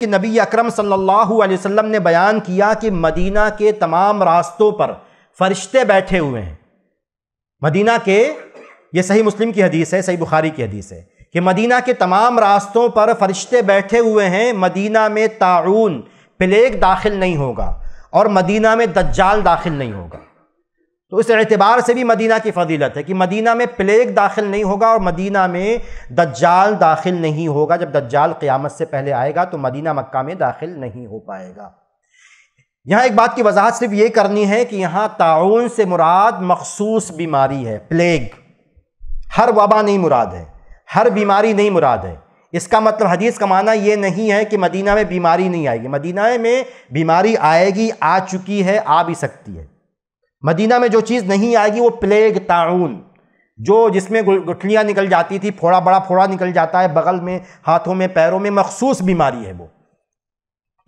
कि नबी अकरम सल्लल्लाहु अलैहि वसल्लम ने बयान किया कि मदीना के तमाम रास्तों पर फरिश्ते बैठे हुए हैं मदीना के ये सही मुस्लिम की हदीस है सही बुखारी की हदीस है कि मदीना के तमाम रास्तों पर फरिश्ते बैठे हुए हैं मदीना में ताउन प्लेग दाखिल नहीं होगा और मदीना में दज्जाल दाखिल नहीं होगा तो इस एतबार से भी मदीना की फजीलत है कि मदीना में प्लेग दाखिल नहीं होगा और मदीना में दज्जाल दाखिल नहीं होगा जब दज्जाल क़्यामत से पहले आएगा तो मदीना मक्का में दाखिल नहीं हो पाएगा यहाँ एक बात की वजाहत सिर्फ ये करनी है कि यहाँ ताउन से मुराद मखसूस बीमारी है प्लेग हर वबा नहीं मुराद है हर बीमारी नहीं मुराद है इसका मतलब हदीस का माना ये नहीं है कि मदीना में बीमारी नहीं आएगी मदीना में बीमारी आएगी आ चुकी है आ भी सकती है मदीना में जो चीज़ नहीं आएगी वो प्लेग ताउन जो जिसमें गुठलियाँ निकल जाती थी फोड़ा बड़ा फोड़ा निकल जाता है बगल में हाथों में पैरों में मखसूस बीमारी है वो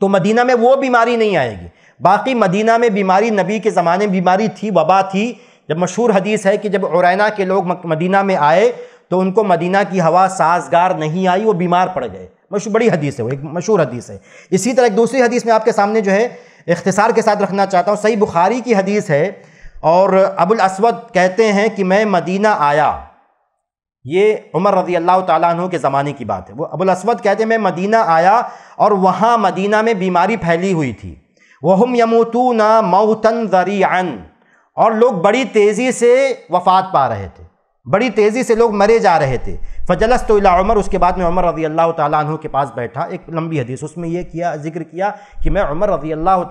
तो मदीना में वो बीमारी नहीं आएगी बाकी मदीना में बीमारी नबी के ज़माने में बीमारी थी वबा थी जब मशहूर हदीस है कि जब उरैना के लोग मदीना में आए तो उनको मदीना की हवा साजगार नहीं आई वो बीमार पड़ गए मशहूर बड़ी हदीस है वो एक मशहूर हदीस है इसी तरह एक दूसरी हदीस में आपके सामने जो है इख्तसार के साथ रखना चाहता हूँ सही बुखारी की हदीस है और अबुल असवद कहते हैं कि मैं मदीना आया ये उमर रजी अल्लाह तु के ज़माने की बात है वो अबुल असवद कहते हैं मैं मदीना आया और वहाँ मदीना में बीमारी फैली हुई थी वहम यमूतू ना मऊतन जरियान और लोग बड़ी तेज़ी से वफ़ात पा रहे थे बड़ी तेज़ी से लोग मरे जा रहे थे फजलस तो इला उमर उसके बाद में उमर रजी अल्लाह तु के पास बैठा एक लंबी हदीस उसमें यह किया जिक्र किया कि मैं उमर रजी अल्लाह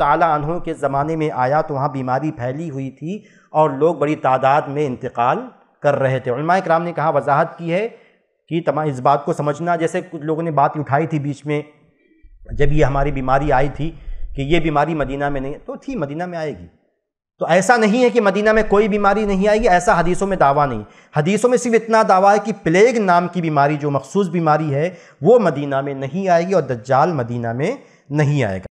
तु के ज़माने में आया तो वहाँ बीमारी फैली हुई थी और लोग बड़ी तादाद में इंतकाल कर रहे थे उमा कराम ने कहा वजाहत की है कि तमाम इस बात को समझना जैसे कुछ लोगों ने बात उठाई थी बीच में जब ये हमारी बीमारी आई थी कि ये बीमारी मदीना में नहीं तो थी मदीना में आएगी तो ऐसा नहीं है कि मदीना में कोई बीमारी नहीं आएगी ऐसा हदीसों में दावा नहीं हदीसों में सिर्फ इतना दावा है कि प्लेग नाम की बीमारी जो मखसूस बीमारी है वो मदीना में नहीं आएगी और दज्जाल मदीना में नहीं आएगा